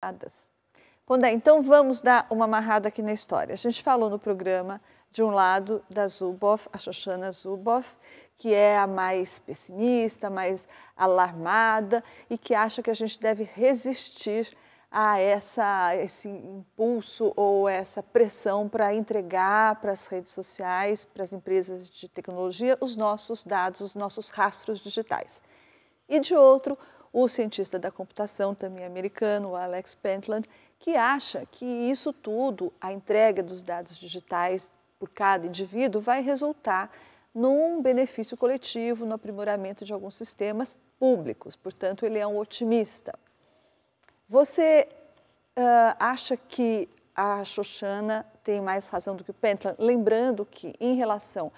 amarradas. Pondé, então vamos dar uma amarrada aqui na história. A gente falou no programa, de um lado, da Zuboff, a Shoshana Zuboff, que é a mais pessimista, mais alarmada e que acha que a gente deve resistir a essa, esse impulso ou essa pressão para entregar para as redes sociais, para as empresas de tecnologia, os nossos dados, os nossos rastros digitais. E de outro, o cientista da computação também americano, Alex Pentland, que acha que isso tudo, a entrega dos dados digitais por cada indivíduo, vai resultar num benefício coletivo, no aprimoramento de alguns sistemas públicos. Portanto, ele é um otimista. Você uh, acha que a Xoxana tem mais razão do que o Pentland? Lembrando que, em relação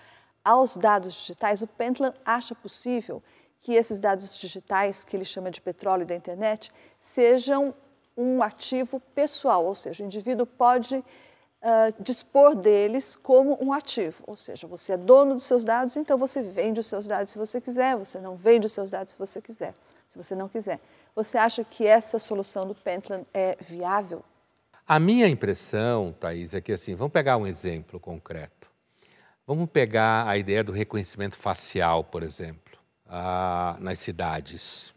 aos dados digitais, o Pentland acha possível que esses dados digitais, que ele chama de petróleo da internet, sejam um ativo pessoal, ou seja, o indivíduo pode uh, dispor deles como um ativo, ou seja, você é dono dos seus dados, então você vende os seus dados se você quiser, você não vende os seus dados se você quiser, se você não quiser. Você acha que essa solução do Pentland é viável? A minha impressão, Thaís, é que assim, vamos pegar um exemplo concreto. Vamos pegar a ideia do reconhecimento facial, por exemplo ah, nas cidades.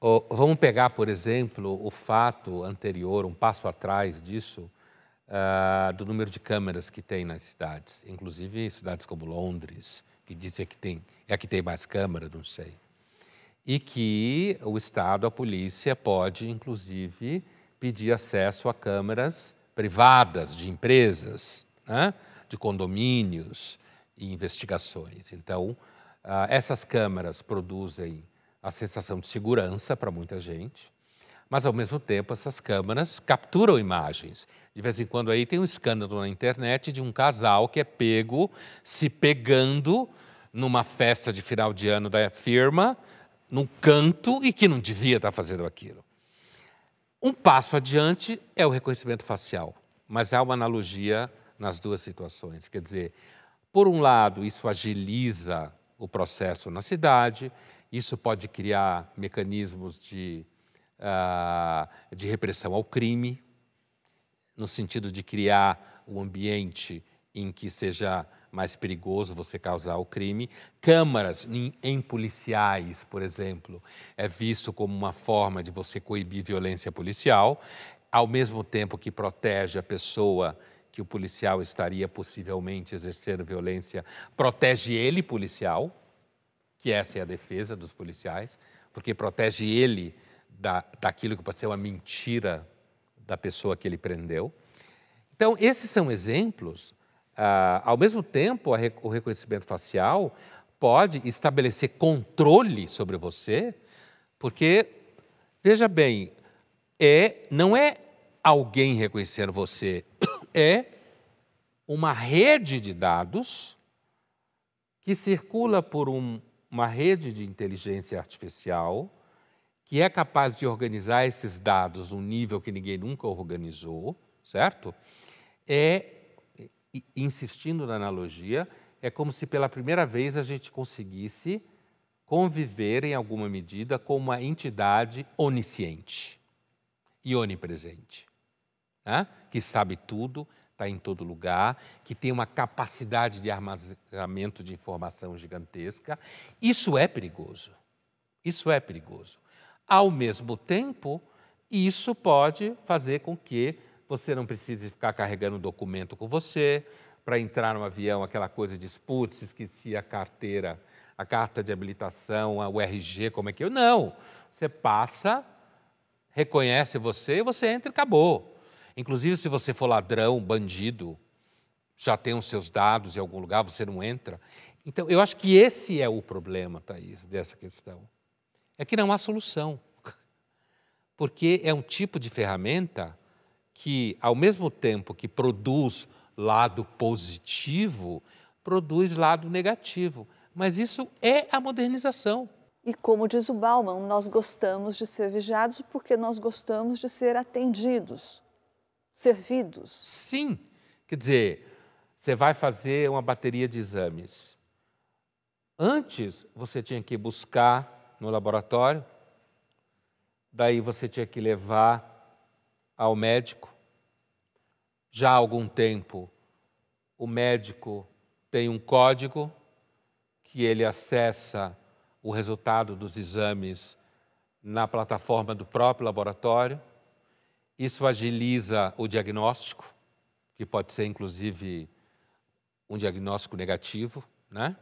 Oh, vamos pegar, por exemplo, o fato anterior, um passo atrás disso, ah, do número de câmeras que tem nas cidades, inclusive em cidades como Londres, que dizem que tem, é que tem mais câmera, não sei. E que o Estado, a polícia, pode, inclusive, pedir acesso a câmeras privadas de empresas, né? de condomínios e investigações. Então, ah, essas câmeras produzem a sensação de segurança para muita gente, mas ao mesmo tempo essas câmeras capturam imagens. De vez em quando aí tem um escândalo na internet de um casal que é pego se pegando numa festa de final de ano da firma, num canto e que não devia estar tá fazendo aquilo. Um passo adiante é o reconhecimento facial, mas há uma analogia nas duas situações. Quer dizer, por um lado, isso agiliza o processo na cidade, isso pode criar mecanismos de, uh, de repressão ao crime, no sentido de criar um ambiente em que seja mais perigoso você causar o crime. Câmaras em, em, policiais, por exemplo, é visto como uma forma de você coibir violência policial, ao mesmo tempo que protege a pessoa que o policial estaria possivelmente exercendo violência, protege ele, policial, que essa é a defesa dos policiais, porque protege ele da, daquilo que pode ser uma mentira da pessoa que ele prendeu. Então, esses são exemplos. Ah, ao mesmo tempo, a, o reconhecimento facial pode estabelecer controle sobre você, porque, veja bem, é, não é alguém reconhecer você é uma rede de dados que circula por um, uma rede de inteligência artificial que é capaz de organizar esses dados num nível que ninguém nunca organizou, certo? É, insistindo na analogia, é como se pela primeira vez a gente conseguisse conviver em alguma medida com uma entidade onisciente e onipresente né? que sabe tudo, está em todo lugar, que tem uma capacidade de armazenamento de informação gigantesca. Isso é perigoso. Isso é perigoso. Ao mesmo tempo, isso pode fazer com que você não precise ficar carregando um documento com você, para entrar no avião, aquela coisa de, putz, esqueci a carteira, a carta de habilitação, o RG, como é que eu. Não! Você passa, reconhece você, você entra e acabou. Inclusive, se você for ladrão, bandido, já tem os seus dados em algum lugar, você não entra. Então, eu acho que esse é o problema, Thaís, dessa questão. É que não há solução. Porque é um tipo de ferramenta que, ao mesmo tempo que produz lado positivo, produz lado negativo. Mas isso é a modernização. E como diz o Bauman, nós gostamos de ser vigiados porque nós gostamos de ser atendidos servidos. Sim. Quer dizer, você vai fazer uma bateria de exames. Antes, você tinha que buscar no laboratório, daí você tinha que levar ao médico. Já há algum tempo, o médico tem um código que ele acessa o resultado dos exames na plataforma do próprio laboratório. Isso agiliza o diagnóstico, que pode ser inclusive um diagnóstico negativo, né?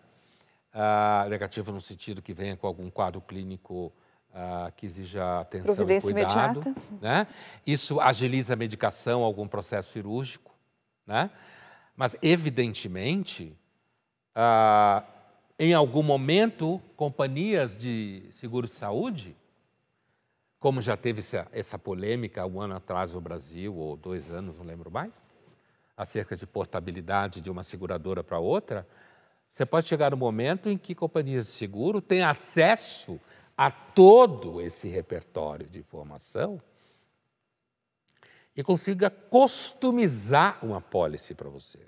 Ah, negativo no sentido que venha com algum quadro clínico ah, que exija atenção e cuidado. Imediata. Né? Isso agiliza a medicação, algum processo cirúrgico. Né? Mas, evidentemente, ah, em algum momento, companhias de seguro de saúde como já teve essa, essa polêmica um ano atrás no Brasil, ou dois anos, não lembro mais, acerca de portabilidade de uma seguradora para outra, você pode chegar no momento em que companhias de seguro têm acesso a todo esse repertório de informação e consiga customizar uma pólice para você.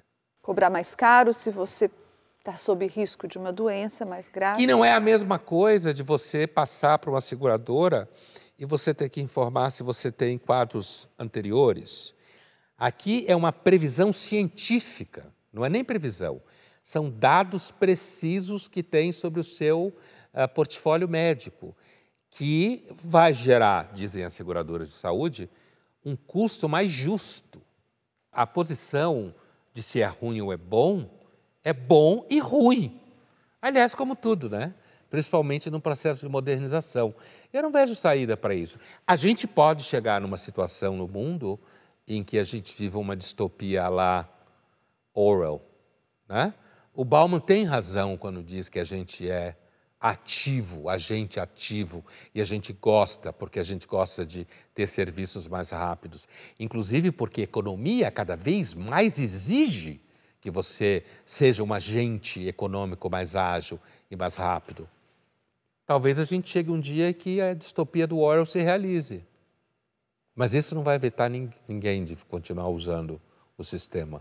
Cobrar mais caro se você está sob risco de uma doença mais grave. Que não é a mesma coisa de você passar para uma seguradora e você tem que informar se você tem quadros anteriores. Aqui é uma previsão científica, não é nem previsão, são dados precisos que tem sobre o seu uh, portfólio médico, que vai gerar, dizem as seguradoras de saúde, um custo mais justo. A posição de se é ruim ou é bom é bom e ruim. Aliás, como tudo, né? principalmente no processo de modernização. Eu não vejo saída para isso. A gente pode chegar numa situação no mundo em que a gente viva uma distopia lá Orwell, né? O Bauman tem razão quando diz que a gente é ativo, agente ativo, e a gente gosta, porque a gente gosta de ter serviços mais rápidos. Inclusive porque a economia cada vez mais exige que você seja um agente econômico mais ágil e mais rápido. Talvez a gente chegue um dia que a distopia do Orwell se realize. Mas isso não vai evitar ninguém de continuar usando o sistema.